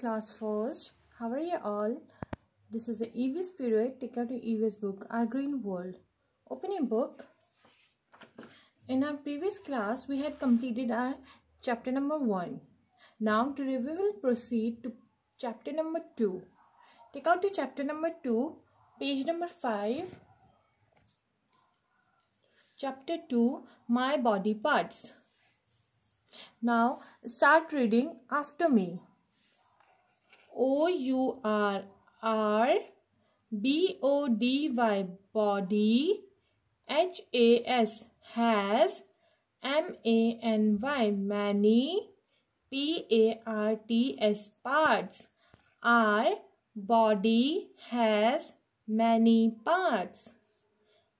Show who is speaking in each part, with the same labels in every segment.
Speaker 1: class first. How are you all? This is the EVS period. Take out your EVS book, Our Green World. Open your book. In our previous class, we had completed our chapter number 1. Now today we will proceed to chapter number 2. Take out your chapter number 2, page number 5. Chapter 2, My Body Parts. Now start reading after me. O U R R B O D Y body H A S has M A N Y many P A R T S parts our body has many parts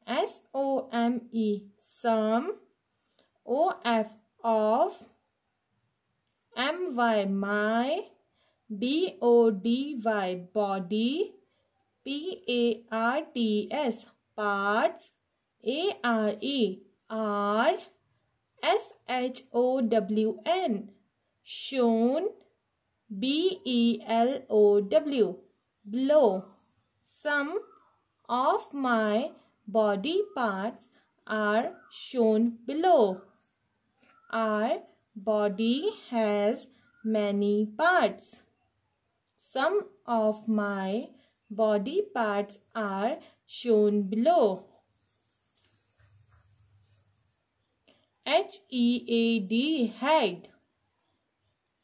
Speaker 1: S O M E some O F of M Y my B O D Y body P A R T S parts A R E R S H O W N shown B E L O W blow some of my body parts are shown below our body has many parts some of my body parts are shown below. H E A D head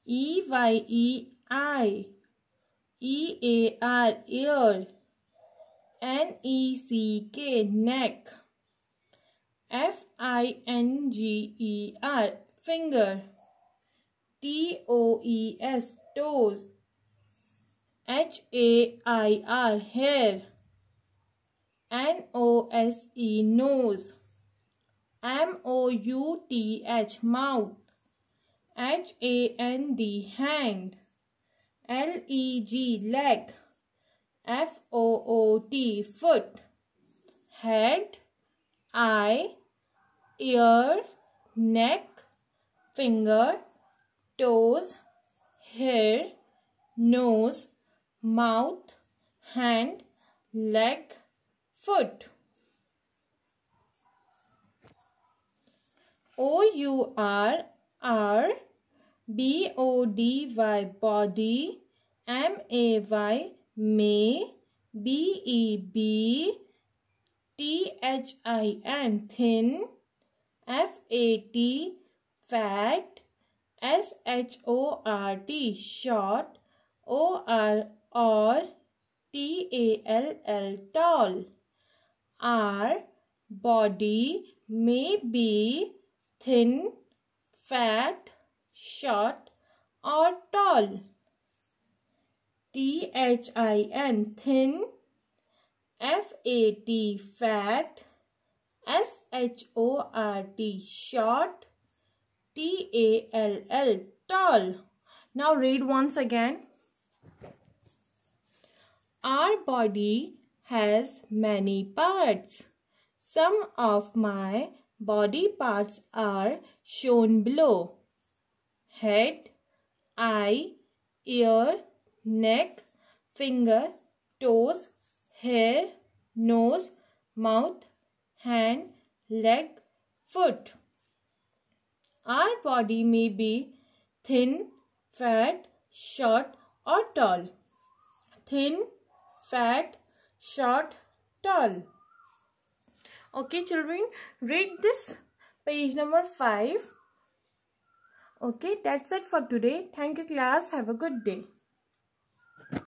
Speaker 1: E Y E I E A R ear N E C K neck F I N G E R finger T O E S toes H A I R hair N O S E nose M O U T H mouth H A N D hand L E G leg F O O T foot head eye ear neck finger toes hair nose mouth, hand, leg, foot. O U R R B O D Y body M A Y may B E B T H I N thin F A T fat S H O R T short O R or T-A-L-L tall. Our body may be thin, fat, short or tall. T-H-I-N thin, F-A-T fat, S-H-O-R-T short, T-A-L-L tall. Now read once again. Our body has many parts. Some of my body parts are shown below. Head, eye, ear, neck, finger, toes, hair, nose, mouth, hand, leg, foot. Our body may be thin, fat, short or tall. Thin fat, short, tall. Okay, children, read this page number 5. Okay, that's it for today. Thank you, class. Have a good day.